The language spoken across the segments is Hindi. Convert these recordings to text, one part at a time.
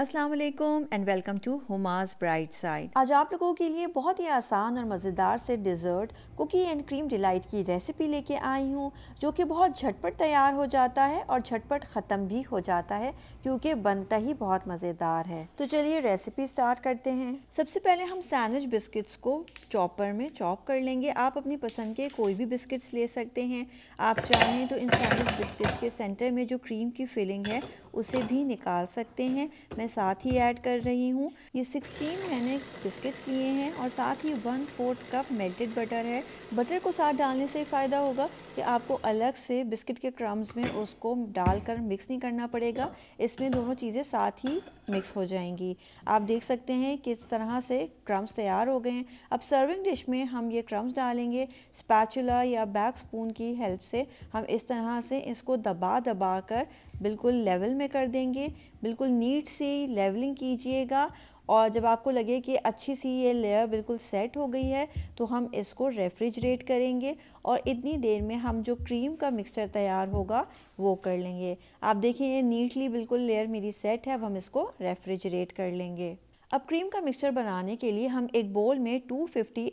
अस्सलाम वालेकुम and welcome to Huma's bright side आज आप लोगों के लिए बहुत ही आसान और मज़ेदार से dessert cookie and cream delight की रेसिपी लेके आई हूँ जो कि बहुत झटपट तैयार हो जाता है और झटपट ख़त्म भी हो जाता है क्योंकि बनता ही बहुत मज़ेदार है तो चलिए रेसिपी स्टार्ट करते हैं सबसे पहले हम सैंडविच बिस्किट्स को चॉपर में चॉप कर लेंगे आप अपनी पसंद के कोई भी बिस्किट्स ले सकते हैं आप चाहें तो इन सैंडविच बिस्किट्स के सेंटर में जो क्रीम की फिलिंग है उसे भी निकाल सकते हैं मैं मैं साथ ही ऐड कर रही हूँ ये 16 मैंने बिस्किट्स लिए हैं और साथ ही one fourth cup melted butter है बटर को साथ डालने से फ़ायदा होगा कि आपको अलग से बिस्किट के क्रम्स में उसको डालकर मिक्स नहीं करना पड़ेगा इसमें दोनों चीज़ें साथ ही मिक्स हो जाएंगी आप देख सकते हैं किस तरह से क्रम्स तैयार हो गए हैं अब सर्विंग डिश में हम ये क्रम्स डालेंगे स्पैचुला या बैक स्पून की हेल्प से हम इस तरह से इसको दबा दबा कर बिल्कुल लेवल में कर देंगे बिल्कुल नीट सी ही लेवलिंग कीजिएगा और जब आपको लगे कि अच्छी सी ये लेयर बिल्कुल सेट हो गई है तो हम इसको रेफ्रिजरेट करेंगे और इतनी देर में हम जो क्रीम का मिक्सचर तैयार होगा वो कर लेंगे आप देखिए ये नीटली बिल्कुल लेयर मेरी सेट है अब हम इसको रेफ्रिजरेट कर लेंगे अब क्रीम का मिक्सचर बनाने के लिए हम एक बोल में 250 फिफ्टी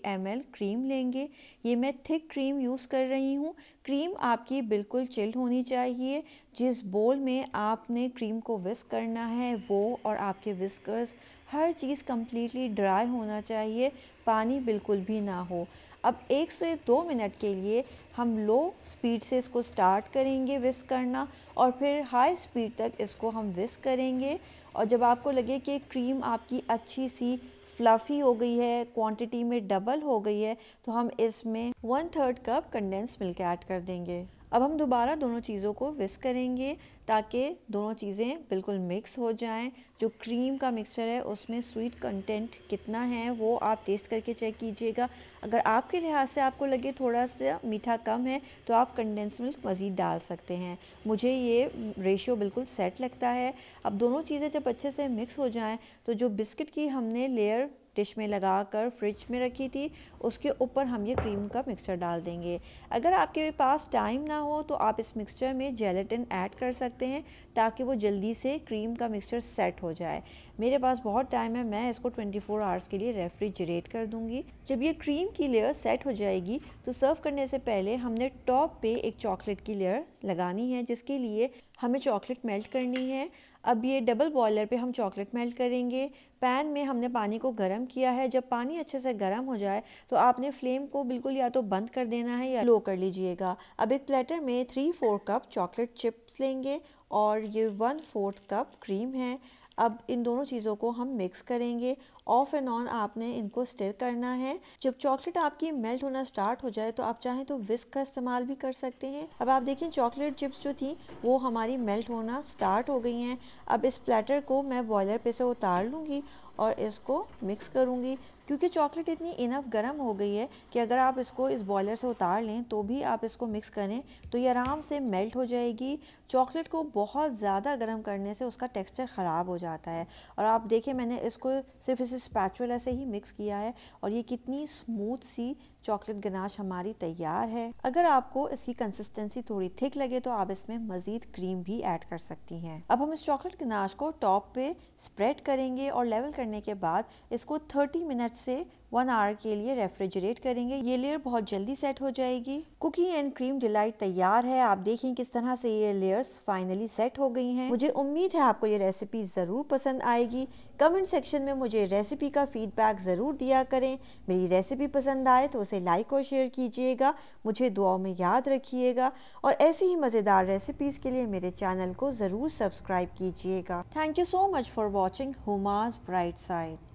क्रीम लेंगे ये मैं थिक क्रीम यूज़ कर रही हूँ क्रीम आपकी बिल्कुल चिल्ड होनी चाहिए जिस बोल में आपने क्रीम को विस्क करना है वो और आपके विस्कर्स हर चीज़ कम्प्लीटली ड्राई होना चाहिए पानी बिल्कुल भी ना हो अब एक से दो मिनट के लिए हम लो स्पीड से इसको स्टार्ट करेंगे विस्क करना और फिर हाई स्पीड तक इसको हम विस्क करेंगे और जब आपको लगे कि क्रीम आपकी अच्छी सी फ्लफ़ी हो गई है क्वांटिटी में डबल हो गई है तो हम इसमें one third cup condense milk add कर देंगे अब हम दोबारा दोनों चीज़ों को विस्क करेंगे ताकि दोनों चीज़ें बिल्कुल मिक्स हो जाएं जो क्रीम का मिक्सचर है उसमें स्वीट कंटेंट कितना है वो आप टेस्ट करके चेक कीजिएगा अगर आपके लिहाज से आपको लगे थोड़ा सा मीठा कम है तो आप कंडेंस मिल्क मज़ीद डाल सकते हैं मुझे ये रेशियो बिल्कुल सेट लगता है अब दोनों चीज़ें जब अच्छे से मिक्स हो जाएँ तो जो बिस्किट की हमने लेयर डिश में लगा कर फ्रिज में रखी थी उसके ऊपर हम ये क्रीम का मिक्सचर डाल देंगे अगर आपके पास टाइम ना हो तो आप इस मिक्सचर में जेलेटिन ऐड कर सकते हैं ताकि वो जल्दी से क्रीम का मिक्सचर सेट हो जाए मेरे पास बहुत टाइम है मैं इसको 24 फोर आवर्स के लिए रेफ्रिजरेट कर दूंगी जब ये क्रीम की लेयर सेट हो जाएगी तो सर्व करने से पहले हमने टॉप पे एक चॉकलेट की लेयर लगानी है जिसके लिए हमें चॉकलेट मेल्ट करनी है अब ये डबल बॉयलर पे हम चॉकलेट मेल्ट करेंगे पैन में हमने पानी को गर्म किया है जब पानी अच्छे से गर्म हो जाए तो आपने फ्लेम को बिल्कुल या तो बंद कर देना है या लो कर लीजिएगा अब एक प्लेटर में three four cup chocolate chips लेंगे और ये वन फोर्थ कप क्रीम है अब इन दोनों चीज़ों को हम मिक्स करेंगे ऑफ एंड ऑन आपने इनको स्टिर करना है जब चॉकलेट आपकी मेल्ट होना स्टार्ट हो जाए तो आप चाहें तो विस्क का इस्तेमाल भी कर सकते हैं अब आप देखें चॉकलेट चिप्स जो थी वो हमारी मेल्ट होना स्टार्ट हो गई हैं अब इस प्लेटर को मैं बॉयलर पे से उतार लूँगी और इसको मिक्स करूँगी क्योंकि चॉकलेट इतनी इनफ गर्म हो गई है कि अगर आप इसको इस बॉयलर से उतार लें तो भी आप इसको मिक्स करें तो ये आराम से मेल्ट हो जाएगी चॉकलेट को बहुत ज़्यादा गर्म करने से उसका टेक्सचर ख़राब हो जाता है और आप देखिए मैंने इसको सिर्फ इस स्पैचुला से ही मिक्स किया है और ये कितनी स्मूथ सी चॉकलेट गनाश हमारी तैयार है अगर आपको इसकी कंसिस्टेंसी थोड़ी थिक लगे तो आप इसमें मज़ीद क्रीम भी ऐड कर सकती हैं अब हम इस चॉकलेट गनाश को टॉप पे स्प्रेड करेंगे और लेवल करने के बाद इसको 30 मिनट मिनट से वन आवर के लिए रेफ्रिजरेट करेंगे ये लेयर बहुत जल्दी सेट हो जाएगी कुकी एंड क्रीम डिलाइट तैयार है आप देखें किस तरह से ये लेयर्स फाइनली सेट हो गई हैं मुझे उम्मीद है आपको ये रेसिपी ज़रूर पसंद आएगी कमेंट सेक्शन में मुझे रेसिपी का फीडबैक ज़रूर दिया करें मेरी रेसिपी पसंद आए तो उसे लाइक और शेयर कीजिएगा मुझे दुआओं में याद रखिएगा और ऐसी ही मज़ेदार रेसिपीज़ के लिए मेरे चैनल को ज़रूर सब्सक्राइब कीजिएगा thank you so much for watching Huma's bright side